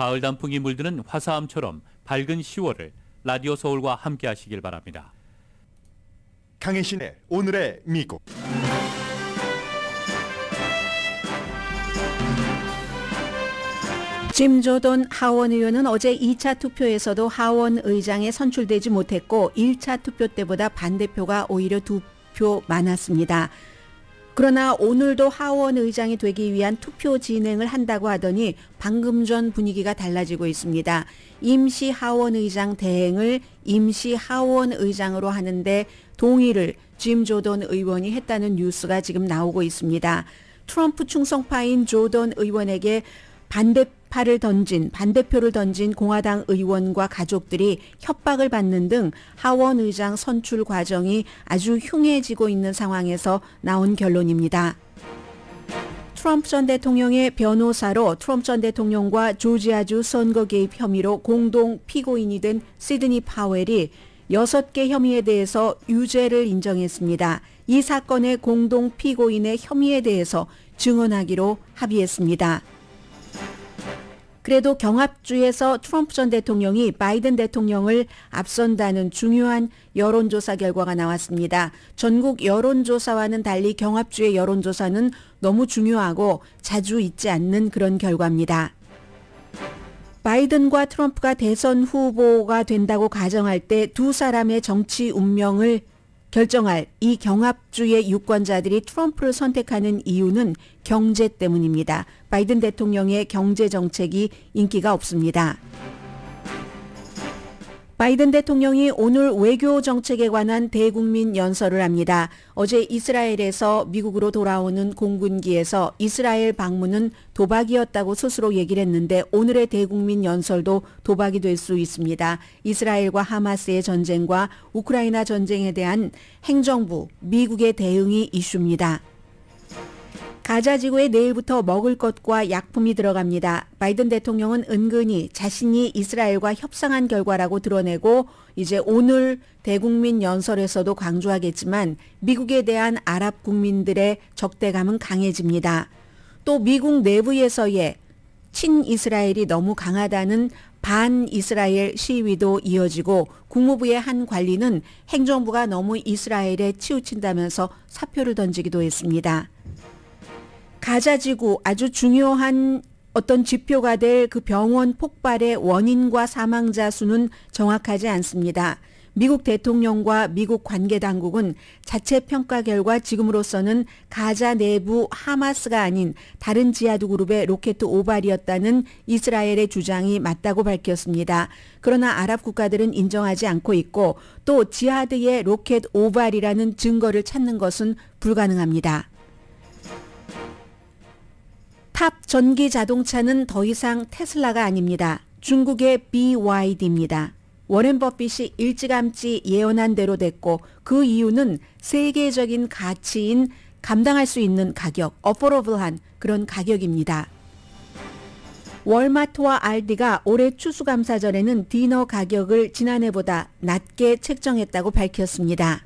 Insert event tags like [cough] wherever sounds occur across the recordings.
가을 단풍이 물드는 화사함처럼 밝은 10월을 라디오 서울과 함께 하시길 바랍니다. 강혜신의 오늘의 미국 짐 조던 하원 의원은 어제 2차 투표에서도 하원 의장에 선출되지 못했고 1차 투표 때보다 반대표가 오히려 두 표 많았습니다. 그러나 오늘도 하원 의장이 되기 위한 투표 진행을 한다고 하더니 방금 전 분위기가 달라지고 있습니다. 임시 하원 의장 대행을 임시 하원 의장으로 하는데 동의를 짐 조던 의원이 했다는 뉴스가 지금 나오고 있습니다. 트럼프 충성파인 조던 의원에게 반대 팔을 던진 반대표를 던진 공화당 의원과 가족들이 협박을 받는 등 하원 의장 선출 과정이 아주 흉해지고 있는 상황에서 나온 결론입니다. 트럼프 전 대통령의 변호사로 트럼프 전 대통령과 조지아주 선거 개입 혐의로 공동 피고인이 된 시드니 파웰이 6개 혐의에 대해서 유죄를 인정했습니다. 이 사건의 공동 피고인의 혐의에 대해서 증언하기로 합의했습니다. 그래도 경합주에서 트럼프 전 대통령이 바이든 대통령을 앞선다는 중요한 여론조사 결과가 나왔습니다. 전국 여론조사와는 달리 경합주의 여론조사는 너무 중요하고 자주 있지 않는 그런 결과입니다. 바이든과 트럼프가 대선 후보가 된다고 가정할 때 두 사람의 정치 운명을 결정할 이 경합주의 유권자들이 트럼프를 선택하는 이유는 경제 때문입니다. 바이든 대통령의 경제 정책이 인기가 없습니다. 바이든 대통령이 오늘 외교 정책에 관한 대국민 연설을 합니다. 어제 이스라엘에서 미국으로 돌아오는 공군기에서 이스라엘 방문은 도박이었다고 스스로 얘기를 했는데 오늘의 대국민 연설도 도박이 될 수 있습니다. 이스라엘과 하마스의 전쟁과 우크라이나 전쟁에 대한 행정부, 미국의 대응이 이슈입니다. 가자 지구에 내일부터 먹을 것과 약품이 들어갑니다. 바이든 대통령은 은근히 자신이 이스라엘과 협상한 결과라고 드러내고 이제 오늘 대국민 연설에서도 강조하겠지만 미국에 대한 아랍 국민들의 적대감은 강해집니다. 또 미국 내부에서의 친이스라엘이 너무 강하다는 반이스라엘 시위도 이어지고 국무부의 한 관리는 행정부가 너무 이스라엘에 치우친다면서 사표를 던지기도 했습니다. 가자지구 아주 중요한 어떤 지표가 될 그 병원 폭발의 원인과 사망자 수는 정확하지 않습니다. 미국 대통령과 미국 관계 당국은 자체 평가 결과 지금으로서는 가자 내부 하마스가 아닌 다른 지하드 그룹의 로켓 오발이었다는 이스라엘의 주장이 맞다고 밝혔습니다. 그러나 아랍 국가들은 인정하지 않고 있고 또 지하드의 로켓 오발이라는 증거를 찾는 것은 불가능합니다. 탑 전기 자동차는 더 이상 테슬라가 아닙니다. 중국의 BYD입니다. 워렌 버핏이 일찌감치 예언한 대로 됐고 그 이유는 세계적인 가치인 감당할 수 있는 가격, 어포러블한 그런 가격입니다. 월마트와 알디가 올해 추수감사절에는 디너 가격을 지난해보다 낮게 책정했다고 밝혔습니다.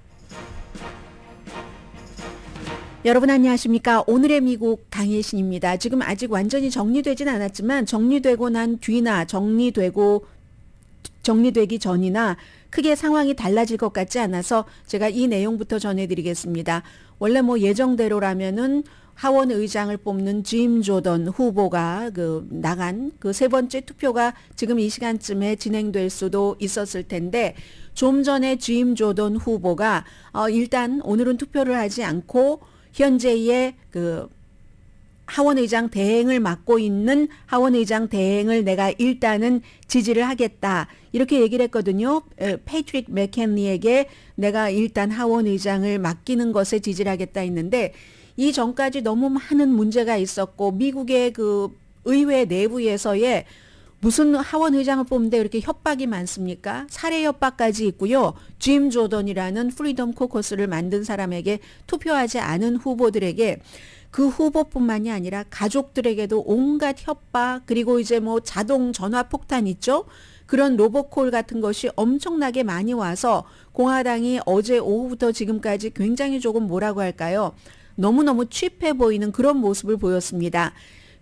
여러분 안녕하십니까. 오늘의 미국 강혜신입니다. 지금 아직 완전히 정리되진 않았지만 정리되고 난 뒤나 정리되고 정리되기 전이나 크게 상황이 달라질 것 같지 않아서 제가 이 내용부터 전해드리겠습니다. 원래 뭐 예정대로라면은 하원 의장을 뽑는 짐 조던 후보가 그 나간 그 세 번째 투표가 지금 이 시간쯤에 진행될 수도 있었을 텐데 좀 전에 짐 조던 후보가 어 일단 오늘은 투표를 하지 않고 현재의 그 하원의장 대행을 맡고 있는 하원의장 대행을 내가 일단은 지지를 하겠다. 이렇게 얘기를 했거든요. 패트릭 맥켄리에게 내가 일단 하원의장을 맡기는 것에 지지를 하겠다 했는데 이 전까지 너무 많은 문제가 있었고 미국의 그 의회 내부에서의 무슨 하원 의장을 뽑는데 이렇게 협박이 많습니까? 살해 협박까지 있고요. 짐 조던이라는 프리덤 코커스를 만든 사람에게 투표하지 않은 후보들에게 그 후보뿐만이 아니라 가족들에게도 온갖 협박 그리고 이제 뭐 자동 전화 폭탄 있죠. 그런 로보콜 같은 것이 엄청나게 많이 와서 공화당이 어제 오후부터 지금까지 굉장히 조금 뭐라고 할까요? 너무너무 취해 보이는 그런 모습을 보였습니다.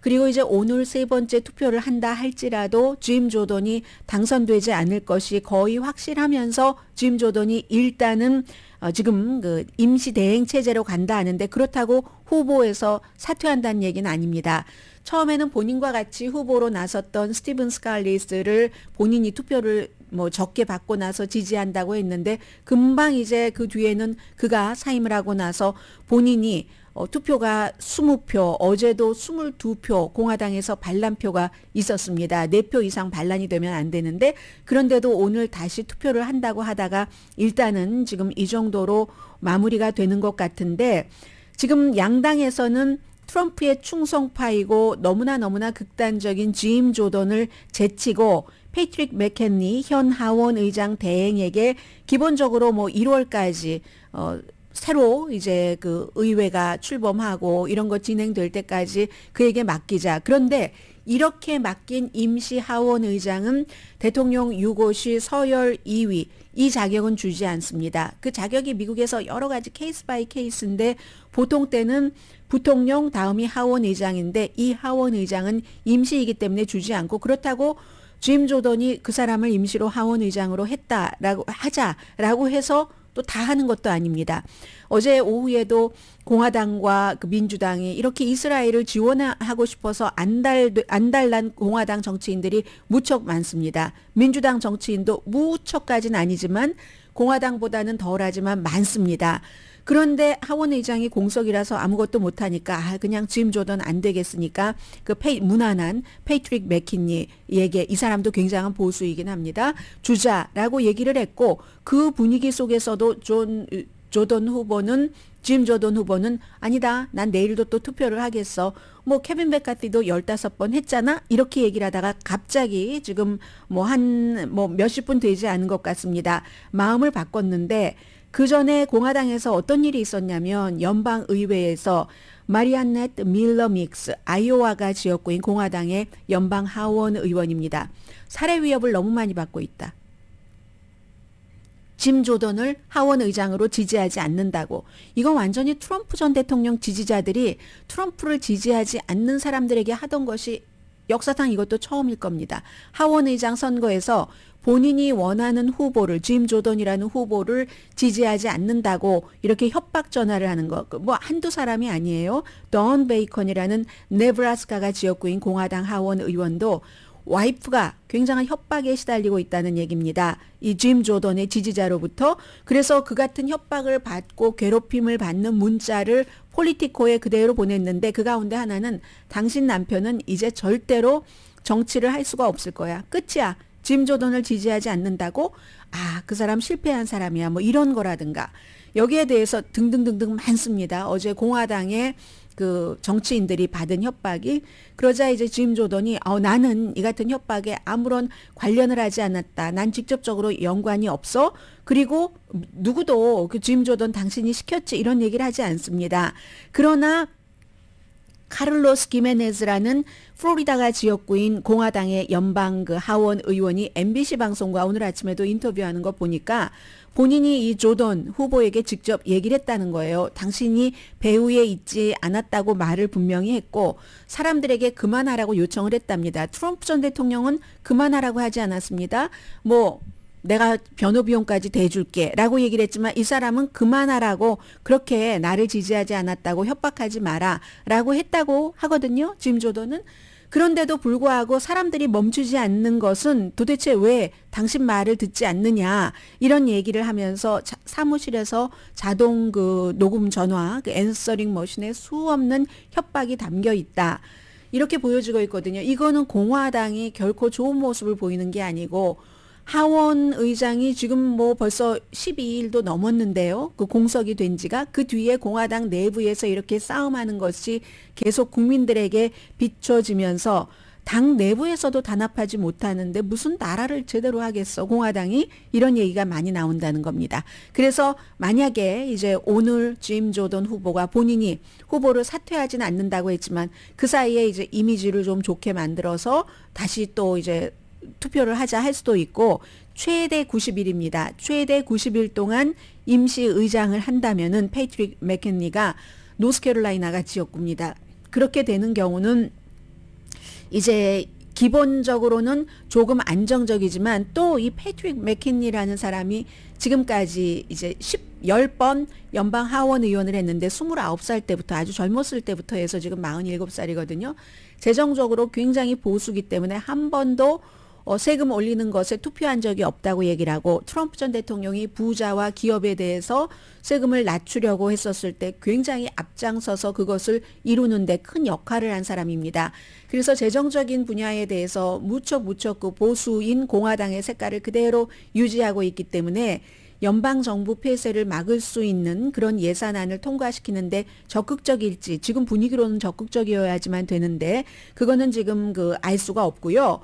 그리고 이제 오늘 세 번째 투표를 한다 할지라도 주임 조던이 당선되지 않을 것이 거의 확실하면서 주임 조던이 일단은 어, 지금 그 임시 대행 체제로 간다 하는데 그렇다고 후보에서 사퇴한다는 얘기는 아닙니다. 처음에는 본인과 같이 후보로 나섰던 스티븐 스칼리스를 본인이 투표를 뭐 적게 받고 나서 지지한다고 했는데 금방 이제 그 뒤에는 그가 사임을 하고 나서 본인이 어, 투표가 20표, 어제도 22표 공화당에서 반란표가 있었습니다. 4표 이상 반란이 되면 안 되는데 그런데도 오늘 다시 투표를 한다고 하다가 일단은 지금 이 정도로 마무리가 되는 것 같은데 지금 양당에서는 트럼프의 충성파이고 너무나 너무나 극단적인 지임 조던을 제치고 페이트릭 맥켄리현 하원 의장 대행에게 기본적으로 뭐 1월까지 어 새로 이제 그 의회가 출범하고 이런 거 진행될 때까지 그에게 맡기자. 그런데 이렇게 맡긴 임시 하원 의장은 대통령 유고시 서열 2위 이 자격은 주지 않습니다. 그 자격이 미국에서 여러 가지 케이스 바이 케이스인데 보통 때는 부통령 다음이 하원 의장인데 이 하원 의장은 임시이기 때문에 주지 않고 그렇다고 짐 조던이 그 사람을 임시로 하원 의장으로 했다라고 하자라고 해서 또다 하는 것도 아닙니다. 어제 오후에도 공화당과 그 민주당이 이렇게 이스라엘을 지원하고 싶어서 안달 안달난 공화당 정치인들이 무척 많습니다. 민주당 정치인도 무척까지는 아니지만 공화당보다는 덜하지만 많습니다. 그런데 하원 의장이 공석이라서 아무것도 못하니까 아, 그냥 짐 조던 안 되겠으니까 그 페이, 무난한 페이트릭 맥킨니에게 이 사람도 굉장한 보수이긴 합니다. 주자라고 얘기를 했고 그 분위기 속에서도 존 조던 후보는 짐 조던 후보는 아니다. 난 내일도 또 투표를 하겠어. 뭐 케빈 백카티도 1 5번 했잖아. 이렇게 얘기를 하다가 갑자기 지금 뭐 한뭐 뭐 몇십 분 되지 않은 것 같습니다. 마음을 바꿨는데 그 전에 공화당에서 어떤 일이 있었냐면 연방 의회에서 마리안넷 밀러 믹스 아이오와가 지역구인 공화당의 연방 하원 의원입니다. 살해 위협을 너무 많이 받고 있다. 짐 조던을 하원 의장으로 지지하지 않는다고. 이건 완전히 트럼프 전 대통령 지지자들이 트럼프를 지지하지 않는 사람들에게 하던 것이 역사상 이것도 처음일 겁니다. 하원 의장 선거에서 본인이 원하는 후보를 짐 조던이라는 후보를 지지하지 않는다고 이렇게 협박 전화를 하는 거뭐 그 한두 사람이 아니에요. 던 베이컨이라는 네브라스카가 지역구인 공화당 하원 의원도 와이프가 굉장한 협박에 시달리고 있다는 얘기입니다. 이 짐 조던의 지지자로부터 그래서 그 같은 협박을 받고 괴롭힘을 받는 문자를 폴리티코에 그대로 보냈는데 그 가운데 하나는 당신 남편은 이제 절대로 정치를 할 수가 없을 거야. 끝이야. 짐 조던을 지지하지 않는다고 아, 그 사람 실패한 사람이야. 뭐 이런 거라든가. 여기에 대해서 등등등등 많습니다. 어제 공화당의 그 정치인들이 받은 협박이 그러자 이제 짐 조던이 어 나는 이 같은 협박에 아무런 관련을 하지 않았다. 난 직접적으로 연관이 없어. 그리고 누구도 그 짐 조던 당신이 시켰지 이런 얘기를 하지 않습니다. 그러나 카를로스 기메네즈라는 플로리다가 지역구인 공화당의 연방 그 하원 의원이 MBC 방송과 오늘 아침에도 인터뷰하는 거 보니까 본인이 이 조던 후보에게 직접 얘기를 했다는 거예요. 당신이 배후에 있지 않았다고 말을 분명히 했고 사람들에게 그만하라고 요청을 했답니다. 트럼프 전 대통령은 그만하라고 하지 않았습니다. 뭐 내가 변호 비용까지 대줄게 라고 얘기를 했지만 이 사람은 그만하라고 그렇게 나를 지지하지 않았다고 협박하지 마라 라고 했다고 하거든요. 짐 조던은. 그런데도 불구하고 사람들이 멈추지 않는 것은 도대체 왜 당신 말을 듣지 않느냐 이런 얘기를 하면서 자, 사무실에서 자동 그 녹음 전화 그 앤서링 머신에 수없는 협박이 담겨 있다. 이렇게 보여지고 있거든요. 이거는 공화당이 결코 좋은 모습을 보이는 게 아니고 하원 의장이 지금 뭐 벌써 12일도 넘었는데요. 그 공석이 된 지가 그 뒤에 공화당 내부에서 이렇게 싸움하는 것이 계속 국민들에게 비춰지면서 당 내부에서도 단합하지 못하는데 무슨 나라를 제대로 하겠어 공화당이 이런 얘기가 많이 나온다는 겁니다. 그래서 만약에 이제 오늘 짐 조던 후보가 본인이 후보를 사퇴하진 않는다고 했지만 그 사이에 이제 이미지를 좀 좋게 만들어서 다시 또 이제 투표를 하자 할 수도 있고 최대 90일입니다. 최대 90일 동안 임시 의장을 한다면은 페이트릭 맥켄리가 노스캐롤라이나가 지역구입니다. 그렇게 되는 경우는 이제 기본적으로는 조금 안정적이지만 또 이 패트릭 맥킨리라는 사람이 지금까지 이제 10, 10번 연방 하원 의원을 했는데 29살 때부터 아주 젊었을 때부터 해서 지금 47살이거든요. 재정적으로 굉장히 보수기 때문에 한 번도 어, 세금 올리는 것에 투표한 적이 없다고 얘기를 하고 트럼프 전 대통령이 부자와 기업에 대해서 세금을 낮추려고 했었을 때 굉장히 앞장서서 그것을 이루는데 큰 역할을 한 사람입니다. 그래서 재정적인 분야에 대해서 무척 무척 그 보수인 공화당의 색깔을 그대로 유지하고 있기 때문에 연방정부 폐쇄를 막을 수 있는 그런 예산안을 통과시키는데 적극적일지 지금 분위기로는 적극적이어야지만 되는데 그거는 지금 그 알 수가 없고요.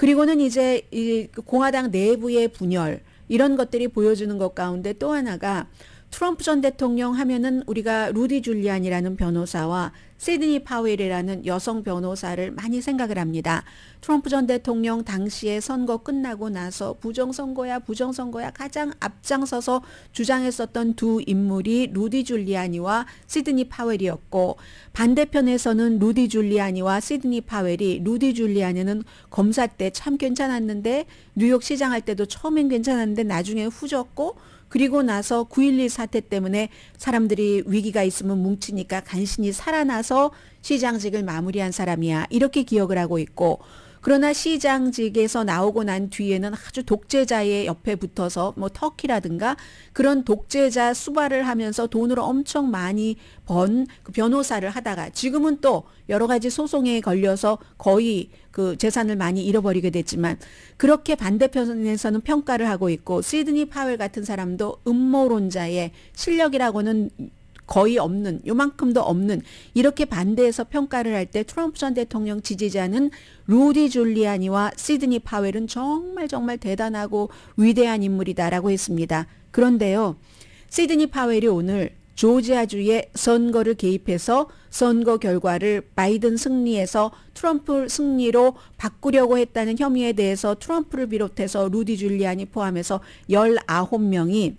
그리고는 이제 이 공화당 내부의 분열 이런 것들이 보여주는 것 가운데 또 하나가 트럼프 전 대통령 하면은 우리가 루디 줄리안이라는 변호사와 시드니 파웰이라는 여성 변호사를 많이 생각을 합니다. 트럼프 전 대통령 당시에 선거 끝나고 나서 부정선거야 부정선거야 가장 앞장서서 주장했었던 두 인물이 루디 줄리안이와 시드니 파웰이었고 반대편에서는 루디 줄리안이와 시드니 파웰이 루디 줄리안이는 검사 때 참 괜찮았는데 뉴욕 시장 할 때도 처음엔 괜찮았는데 나중에 후졌고 그리고 나서 9.11 사태 때문에 사람들이 위기가 있으면 뭉치니까 간신히 살아나서 시장직을 마무리한 사람이야. 이렇게 기억을 하고 있고 그러나 시장직에서 나오고 난 뒤에는 아주 독재자의 옆에 붙어서 뭐 터키라든가 그런 독재자 수발을 하면서 돈을 엄청 많이 번 그 변호사를 하다가 지금은 또 여러 가지 소송에 걸려서 거의 그 재산을 많이 잃어버리게 됐지만 그렇게 반대편에서는 평가를 하고 있고 시드니 파웰 같은 사람도 음모론자의 실력이라고는 거의 없는 요만큼도 없는 이렇게 반대해서 평가를 할 때 트럼프 전 대통령 지지자는 루디 줄리아니와 시드니 파웰은 정말 정말 대단하고 위대한 인물이다라고 했습니다. 그런데요. 시드니 파웰이 오늘 조지아주의 선거를 개입해서 선거 결과를 바이든 승리에서 트럼프 승리로 바꾸려고 했다는 혐의에 대해서 트럼프를 비롯해서 루디 줄리안이 포함해서 19명이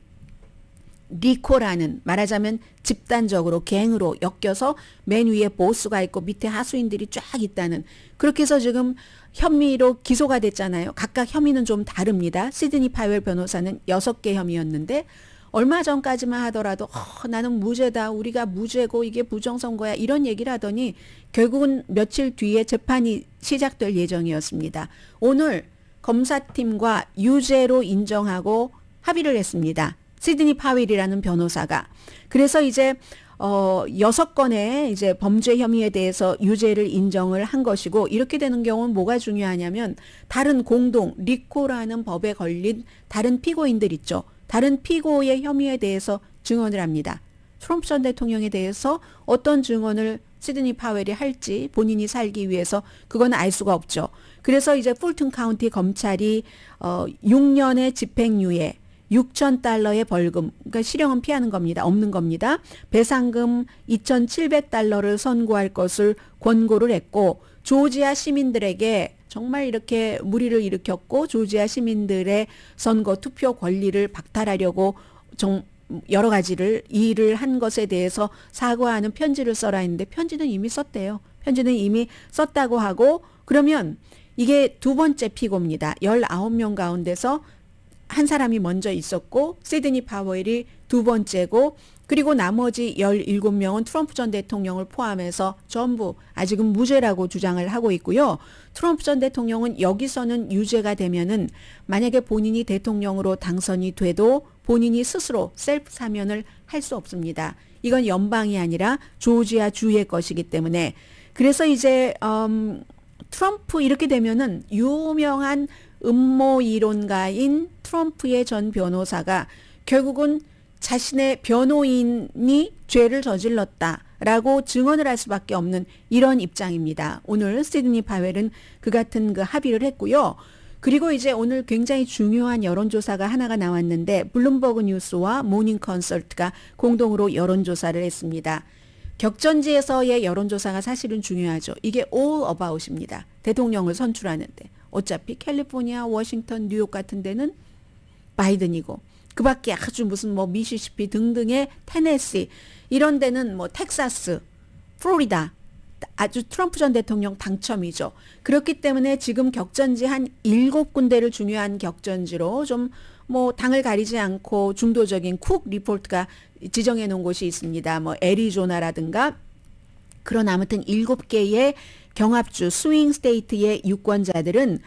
리코라는 말하자면 집단적으로 갱으로 엮여서 맨 위에 보스가 있고 밑에 하수인들이 쫙 있다는 그렇게 해서 지금 혐의로 기소가 됐잖아요. 각각 혐의는 좀 다릅니다. 시드니 파웰 변호사는 6개 혐의였는데 얼마 전까지만 하더라도 어, 나는 무죄다 우리가 무죄고 이게 부정선거야 이런 얘기를 하더니 결국은 며칠 뒤에 재판이 시작될 예정이었습니다. 오늘 검사팀과 유죄로 인정하고 합의를 했습니다. 시드니 파윌이라는 변호사가 그래서 이제 어, 여섯 건의 이제 범죄 혐의에 대해서 유죄를 인정을 한 것이고, 이렇게 되는 경우는 뭐가 중요하냐면, 다른 공동, 리코라는 법에 걸린 다른 피고인들 있죠. 다른 피고의 혐의에 대해서 증언을 합니다. 트럼프 전 대통령에 대해서 어떤 증언을 시드니 파웰이 할지 본인이 살기 위해서 그건 알 수가 없죠. 그래서 이제 풀튼 카운티 검찰이 어 6년의 집행유예 6천 달러의 벌금, 그러니까 실형은 피하는 겁니다. 없는 겁니다. 배상금 2,700달러를 선고할 것을 권고를 했고 조지아 시민들에게 정말 이렇게 무리를 일으켰고 조지아 시민들의 선거 투표 권리를 박탈하려고 정, 여러 가지를 일을 한 것에 대해서 사과하는 편지를 써라 했는데 편지는 이미 썼대요. 편지는 이미 썼다고 하고 그러면 이게 두 번째 피고입니다. 19명 가운데서 한 사람이 먼저 있었고 시드니 파월이 두 번째고 그리고 나머지 17명은 트럼프 전 대통령을 포함해서 전부 아직은 무죄라고 주장을 하고 있고요. 트럼프 전 대통령은 여기서는 유죄가 되면은 만약에 본인이 대통령으로 당선이 돼도 본인이 스스로 셀프 사면을 할 수 없습니다. 이건 연방이 아니라 조지아 주의 것이기 때문에 그래서 이제 음 트럼프 이렇게 되면은 유명한 음모 이론가인 트럼프의 전 변호사가 결국은 자신의 변호인이 죄를 저질렀다. 라고 증언을 할 수밖에 없는 이런 입장입니다. 오늘 시드니 파웰은 그 같은 그 합의를 했고요. 그리고 이제 오늘 굉장히 중요한 여론조사가 하나가 나왔는데 블룸버그 뉴스와 모닝 컨설트가 공동으로 여론조사를 했습니다. 격전지에서의 여론조사가 사실은 중요하죠. 이게 all about입니다. 대통령을 선출하는데. 어차피 캘리포니아, 워싱턴, 뉴욕 같은 데는 바이든이고 그 밖에 아주 무슨 뭐 미시시피 등등의 테네시 이런 데는 뭐 텍사스, 플로리다 아주 트럼프 전 대통령 당첨이죠. 그렇기 때문에 지금 격전지 한 일곱 군데를 중요한 격전지로 좀 뭐 당을 가리지 않고 중도적인 쿡 리포트가 지정해 놓은 곳이 있습니다. 뭐 애리조나라든가 그런 아무튼 일곱 개의 경합주 스윙 스테이트의 유권자들은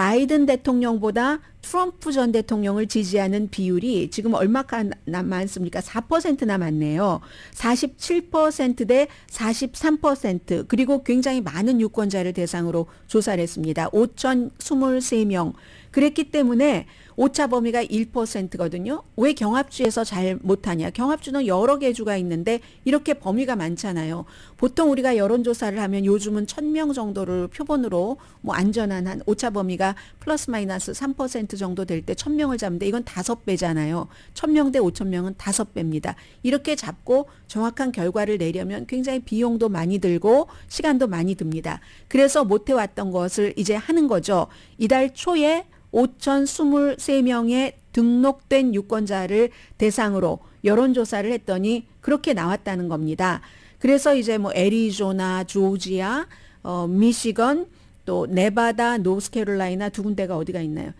바이든 대통령보다 트럼프 전 대통령을 지지하는 비율이 지금 얼마남았습니까 4%나 많네요. 47%대 43% 그리고 굉장히 많은 유권자를 대상으로 조사를 했습니다. 5,023명. 그랬기 때문에 오차 범위가 1%거든요. 왜 경합주에서 잘 못하냐? 경합주는 여러 개주가 있는데 이렇게 범위가 많잖아요. 보통 우리가 여론조사를 하면 요즘은 1000명 정도를 표본으로 뭐 안전한 한 오차 범위가 플러스 마이너스 3% 정도 될 때 1000명을 잡는데 이건 5배잖아요. 1000명 대 5000명은 5배입니다. 이렇게 잡고 정확한 결과를 내려면 굉장히 비용도 많이 들고 시간도 많이 듭니다. 그래서 못해왔던 것을 이제 하는 거죠. 이달 초에 5,023명의 등록된 유권자를 대상으로 여론조사를 했더니 그렇게 나왔다는 겁니다. 그래서 이제 뭐 애리조나, 조지아, 어, 미시건, 또 네바다, 노스캐롤라이나 두 군데가 어디가 있나요?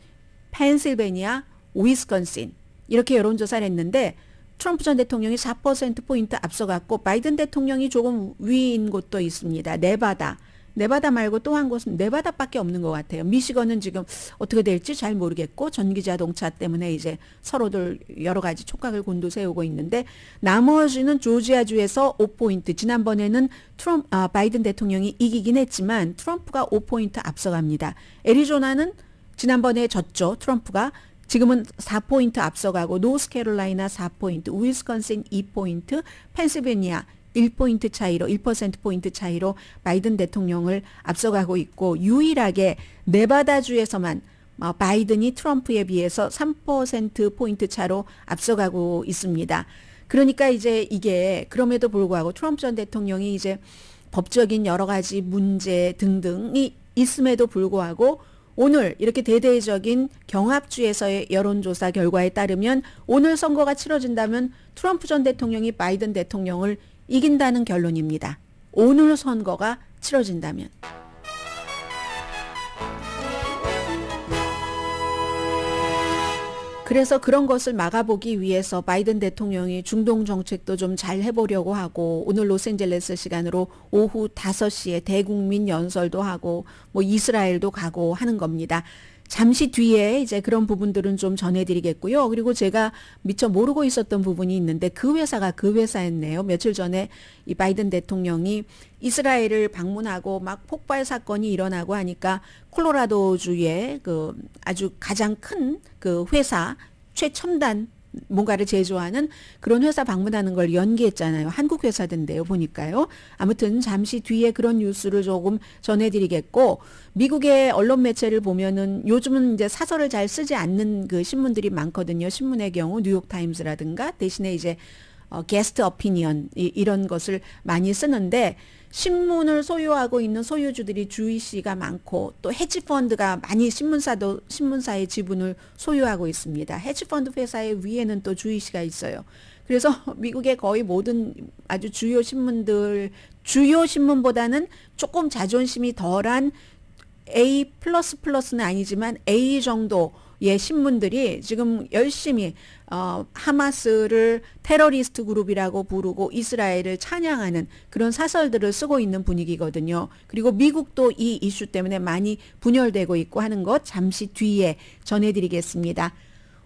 펜실베니아, 위스콘신 이렇게 여론조사를 했는데 트럼프 전 대통령이 4%포인트 앞서갔고 바이든 대통령이 조금 위인 곳도 있습니다. 네바다. 네바다 말고 또 한 곳은 네바다밖에 없는 것 같아요. 미시건은 지금 어떻게 될지 잘 모르겠고 전기 자동차 때문에 이제 서로들 여러 가지 촉각을 곤두세우고 있는데 나머지는 조지아주에서 5포인트 지난번에는 트럼 아, 바이든 대통령이 이기긴 했지만 트럼프가 5포인트 앞서갑니다. 애리조나는 지난번에 졌죠. 트럼프가 지금은 4포인트 앞서가고 노스캐롤라이나 4포인트, 위스컨신 2포인트, 펜실베니아 1포인트 차이로 1%포인트 차이로 바이든 대통령을 앞서가고 있고 유일하게 네바다주에서만 어, 바이든이 트럼프에 비해서 3%포인트 차로 앞서가고 있습니다. 그러니까 이제 이게 그럼에도 불구하고 트럼프 전 대통령이 이제 법적인 여러 가지 문제 등등이 있음에도 불구하고 오늘 이렇게 대대적인 경합주에서의 여론조사 결과에 따르면 오늘 선거가 치러진다면 트럼프 전 대통령이 바이든 대통령을 이긴다는 결론입니다. 오늘 선거가 치러진다면. 그래서 그런 것을 막아보기 위해서 바이든 대통령이 중동 정책도 좀 잘 해보려고 하고 오늘 로스앤젤레스 시간으로 오후 5시에 대국민 연설도 하고 뭐 이스라엘도 가고 하는 겁니다. 잠시 뒤에 이제 그런 부분들은 좀 전해드리겠고요. 그리고 제가 미처 모르고 있었던 부분이 있는데 그 회사가 그 회사였네요. 며칠 전에 이 바이든 대통령이 이스라엘을 방문하고 막 폭발 사건이 일어나고 하니까 콜로라도주의 그 아주 가장 큰 그 회사 최첨단 뭔가를 제조하는 그런 회사 방문하는 걸 연기했잖아요. 한국 회사던데요, 보니까요. 아무튼 잠시 뒤에 그런 뉴스를 조금 전해드리겠고, 미국의 언론 매체를 보면은 요즘은 이제 사설을 잘 쓰지 않는 그 신문들이 많거든요. 신문의 경우 뉴욕타임스라든가 대신에 이제 어, 게스트 어피니언 이, 이런 것을 많이 쓰는데, 신문을 소유하고 있는 소유주들이 주이씨가 많고 또 헤지펀드가 많이 신문사도 신문사의 지분을 소유하고 있습니다. 헤지펀드 회사의 위에는 또 주이씨가 있어요. 그래서 [laughs] 미국의 거의 모든 아주 주요 신문들 주요 신문보다는 조금 자존심이 덜한 A++는 아니지만 A 정도 예 신문들이 지금 열심히 어, 하마스를 테러리스트 그룹이라고 부르고 이스라엘을 찬양하는 그런 사설들을 쓰고 있는 분위기거든요. 그리고 미국도 이 이슈 때문에 많이 분열되고 있고 하는 것 잠시 뒤에 전해드리겠습니다.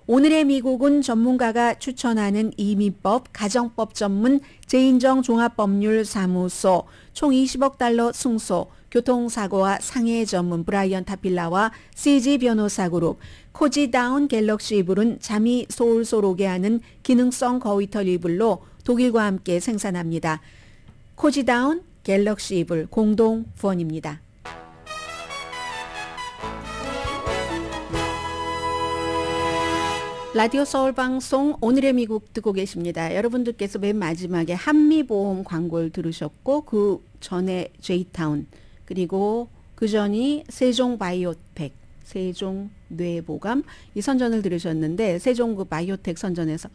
오늘의 미국은 전문가가 추천하는 이민법 가정법 전문 제인정 종합법률사무소 총 20억 달러 승소 교통사고와 상해 전문 브라이언 타필라와 CG 변호사 그룹, 코지다운 갤럭시 이불은 잠이 소울솔 오게 하는 기능성 거위털 이불로 독일과 함께 생산합니다. 코지다운 갤럭시 이불 공동 후원입니다. 라디오 서울 방송 오늘의 미국 듣고 계십니다. 여러분들께서 맨 마지막에 한미보험 광고를 들으셨고 그 전에 제이타운 그리고 그 전이 세종 바이오텍, 세종 뇌보감 이 선전을 들으셨는데 세종 그 바이오텍 선전에서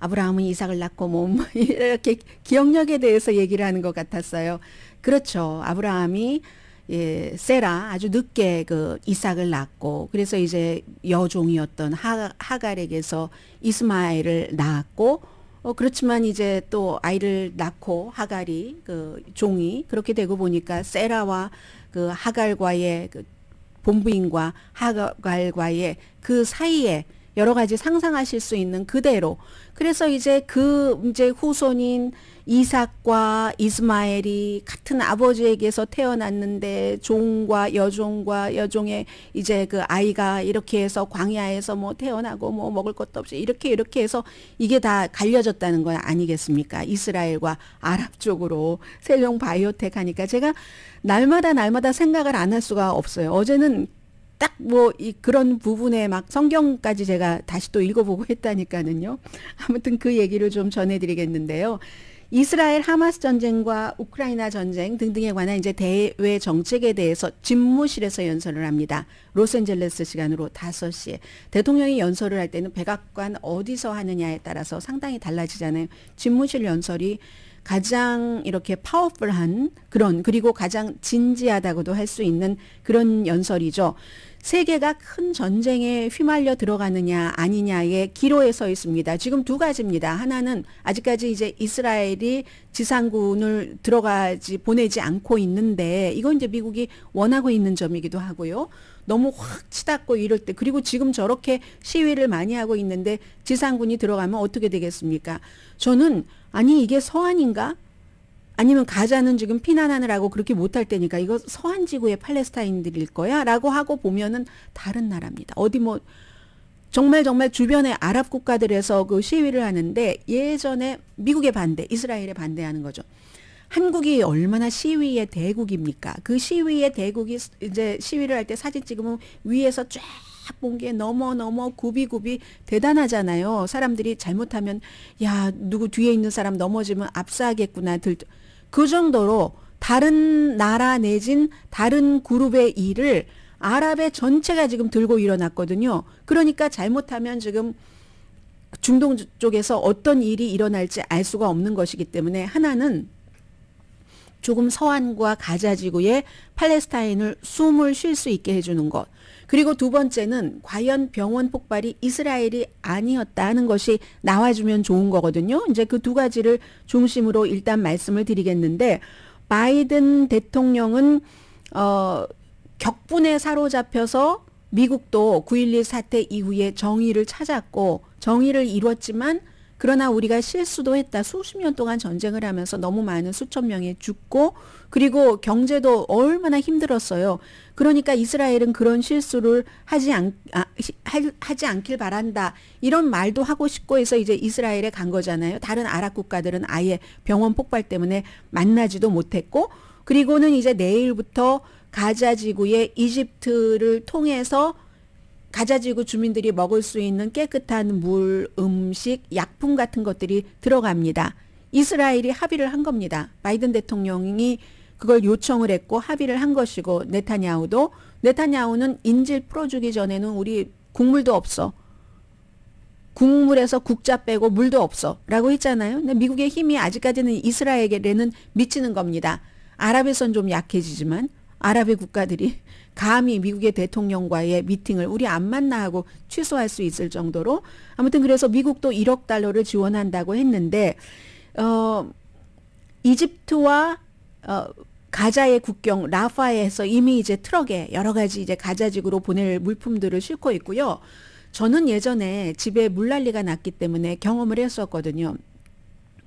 아브라함은 이삭을 낳고 몸 [laughs] 이렇게 기억력에 대해서 얘기를 하는 것 같았어요. 그렇죠. 아브라함이 예, 세라 아주 늦게 그 이삭을 낳고 그래서 이제 여종이었던 하, 하갈에게서 이스마엘을 낳았고 어, 그렇지만 이제 또 아이를 낳고 하갈이 그 종이 그렇게 되고 보니까 세라와 그 하갈과의 그 본부인과 하갈과의 그 사이에 여러 가지 상상하실 수 있는 그대로. 그래서 이제 그 이제 후손인 이삭과 이스마엘이 같은 아버지에게서 태어났는데 종과 여종과 여종의 이제 그 아이가 이렇게 해서 광야에서 뭐 태어나고 뭐 먹을 것도 없이 이렇게 이렇게 해서 이게 다 갈려졌다는 건 아니겠습니까? 이스라엘과 아랍 쪽으로 세종 바이오텍 하니까 제가 날마다 날마다 생각을 안 할 수가 없어요. 어제는 딱뭐이 그런 부분에 막 성경까지 제가 다시 또 읽어보고 했다니까는요. 아무튼 그 얘기를 좀 전해드리겠는데요. 이스라엘 하마스 전쟁과 우크라이나 전쟁 등등에 관한 이제 대외 정책에 대해서 집무실에서 연설을 합니다. 로스앤젤레스 시간으로 5시에. 대통령이 연설을 할 때는 백악관 어디서 하느냐에 따라서 상당히 달라지잖아요. 집무실 연설이 가장 이렇게 파워풀한 그런 그리고 가장 진지하다고도 할 수 있는 그런 연설이죠. 세계가 큰 전쟁에 휘말려 들어가느냐 아니냐의 기로에 서 있습니다. 지금 두 가지입니다. 하나는 아직까지 이제 이스라엘이 지상군을 들어가지 보내지 않고 있는데 이건 이제 미국이 원하고 있는 점이기도 하고요. 너무 확 치닫고 이럴 때 그리고 지금 저렇게 시위를 많이 하고 있는데 지상군이 들어가면 어떻게 되겠습니까? 저는 아니 이게 서한인가? 아니면 가자는 지금 피난하느라고 그렇게 못할 때니까 이거 서한 지구의 팔레스타인들일 거야라고 하고 보면은 다른 나라입니다. 어디 뭐 정말 정말 주변의 아랍 국가들에서 그 시위를 하는데 예전에 미국의 반대, 이스라엘에 반대하는 거죠. 한국이 얼마나 시위의 대국입니까? 그 시위의 대국이 이제 시위를 할 때 사진 찍으면 위에서 쫙 본게 너무 너무 굽이굽이 대단하잖아요. 사람들이 잘못하면 야 누구 뒤에 있는 사람 넘어지면 압사하겠구나 들그 정도로 다른 나라 내진 다른 그룹의 일을 아랍의 전체가 지금 들고 일어났거든요. 그러니까 잘못하면 지금 중동 쪽에서 어떤 일이 일어날지 알 수가 없는 것이기 때문에 하나는 조금 서안과 가자 지구에 팔레스타인을 숨을 쉴 수 있게 해주는 것. 그리고 두 번째는 과연 병원 폭발이 이스라엘이 아니었다는 것이 나와주면 좋은 거거든요. 이제 그 두 가지를 중심으로 일단 말씀을 드리겠는데 바이든 대통령은 어 격분에 사로잡혀서 미국도 9.11 사태 이후에 정의를 찾았고 정의를 이뤘지만 그러나 우리가 실수도 했다. 수십 년 동안 전쟁을 하면서 너무 많은 수천 명이 죽고 그리고 경제도 얼마나 힘들었어요. 그러니까 이스라엘은 그런 실수를 하지 않 아, 하지 않길 바란다. 이런 말도 하고 싶고 해서 이제 이스라엘에 간 거잖아요. 다른 아랍 국가들은 아예 병원 폭발 때문에 만나지도 못했고 그리고는 이제 내일부터 가자 지구의 이집트를 통해서 가자지구 주민들이 먹을 수 있는 깨끗한 물, 음식, 약품 같은 것들이 들어갑니다. 이스라엘이 합의를 한 겁니다. 바이든 대통령이 그걸 요청을 했고 합의를 한 것이고 네타냐우도네타냐우는 인질 풀어주기 전에는 우리 국물도 없어. 국물에서 국자 빼고 물도 없어. 라고 했잖아요. 근데 미국의 힘이 아직까지는 이스라엘에게는 미치는 겁니다. 아랍에선 좀 약해지지만 아랍의 국가들이 감히 미국의 대통령과의 미팅을 우리 안 만나 하고 취소할 수 있을 정도로 아무튼 그래서 미국도 1억 달러를 지원한다고 했는데 어 이집트와 어 가자의 국경 라파에서 이미 이제 트럭에 여러 가지 이제 가자직으로 보낼 물품들을 싣고 있고요. 저는 예전에 집에 물난리가 났기 때문에 경험을 했었거든요.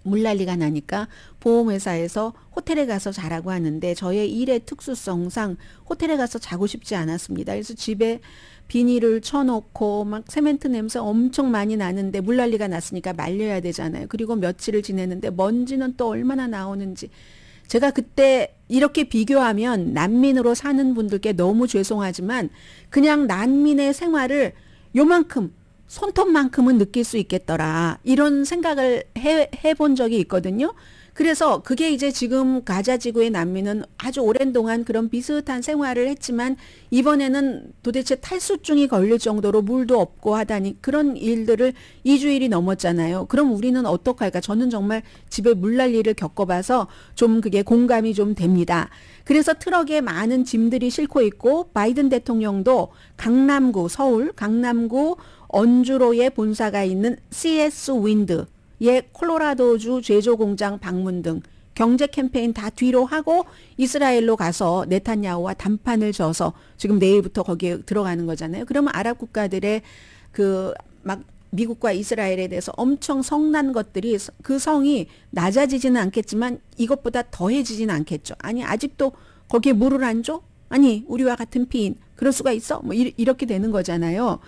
물난리가 나니까 보험회사에서 호텔에 가서 자라고 하는데 저의 일의 특수성상 호텔에 가서 자고 싶지 않았습니다. 그래서 집에 비닐을 쳐놓고 막 세멘트 냄새 엄청 많이 나는데 물난리가 났으니까 말려야 되잖아요. 그리고 며칠을 지내는데 먼지는 또 얼마나 나오는지 제가 그때 이렇게 비교하면 난민으로 사는 분들께 너무 죄송하지만 그냥 난민의 생활을 요만큼 손톱만큼은 느낄 수 있겠더라. 이런 생각을 해, 해 본 적이 있거든요. 그래서 그게 이제 지금 가자 지구의 난민은 아주 오랜 동안 그런 비슷한 생활을 했지만 이번에는 도대체 탈수증이 걸릴 정도로 물도 없고 하다니 그런 일들을 2주일이 넘었잖아요. 그럼 우리는 어떡할까? 저는 정말 집에 물날 일을 겪어봐서 좀 그게 공감이 좀 됩니다. 그래서 트럭에 많은 짐들이 싣고 있고 바이든 대통령도 강남구, 서울, 강남구, 언주로의 본사가 있는 CS 윈드의 콜로라도주 제조 공장 방문 등 경제 캠페인 다 뒤로 하고 이스라엘로 가서 네탄야후와 담판을 져서 지금 내일부터 거기에 들어가는 거잖아요. 그러면 아랍 국가들의 그 막 미국과 이스라엘에 대해서 엄청 성난 것들이 그 성이 낮아지지는 않겠지만 이것보다 더해지지는 않겠죠. 아니 아직도 거기에 물을 안 줘? 아니 우리와 같은 피인 그럴 수가 있어? 뭐 이, 이렇게 되는 거잖아요.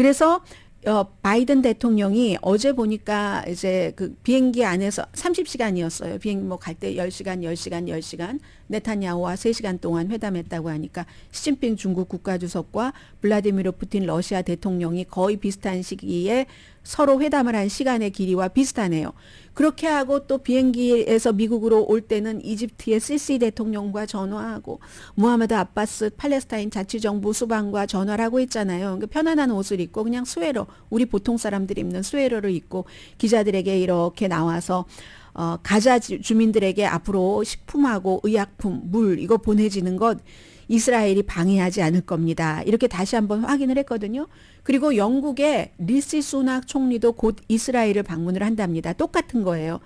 그래서 어, 바이든 대통령이 어제 보니까 이제 그 비행기 안에서 30시간이었어요. 비행기 뭐 갈 때 10시간, 10시간, 10시간. 네타냐후와 3시간 동안 회담했다고 하니까 시진핑 중국 국가주석과 블라디미르 푸틴 러시아 대통령이 거의 비슷한 시기에 서로 회담을 한 시간의 길이와 비슷하네요. 그렇게 하고 또 비행기에서 미국으로 올 때는 이집트의 시시 대통령과 전화하고 무하마드 아바스 팔레스타인 자치정부 수반과 전화를 하고 있잖아요. 그러니까 편안한 옷을 입고 그냥 스웨러 우리 보통 사람들이 입는 스웨러를 입고 기자들에게 이렇게 나와서 어, 가자 주민들에게 앞으로 식품하고 의약품, 물 이거 보내지는 것 이스라엘이 방해하지 않을 겁니다. 이렇게 다시 한번 확인을 했거든요. 그리고 영국의 리시 수낙 총리도 곧 이스라엘을 방문을 한답니다. 똑같은 거예요.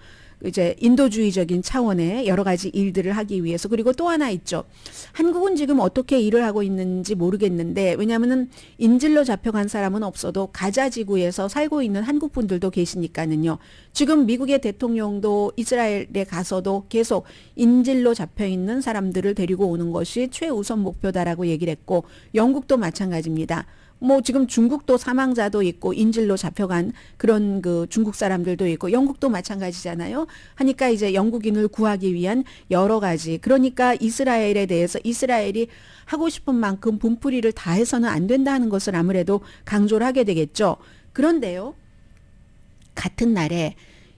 이제 인도주의적인 차원의 여러 가지 일들을 하기 위해서 그리고 또 하나 있죠. 한국은 지금 어떻게 일을 하고 있는지 모르겠는데 왜냐하면은 인질로 잡혀간 사람은 없어도 가자 지구에서 살고 있는 한국 분들도 계시니까는요. 지금 미국의 대통령도 이스라엘에 가서도 계속 인질로 잡혀 있는 사람들을 데리고 오는 것이 최우선 목표다라고 얘기를 했고 영국도 마찬가지입니다. 뭐 지금 중국도 사망자도 있고 인질로 잡혀간 그런 그 중국 사람들도 있고 영국도 마찬가지잖아요. 하니까 이제 영국인을 구하기 위한 여러 가지 그러니까 이스라엘에 대해서 이스라엘이 하고 싶은 만큼 분풀이를 다 해서는 안 된다는 것을 아무래도 강조를 하게 되겠죠. 그런데요. 같은 날에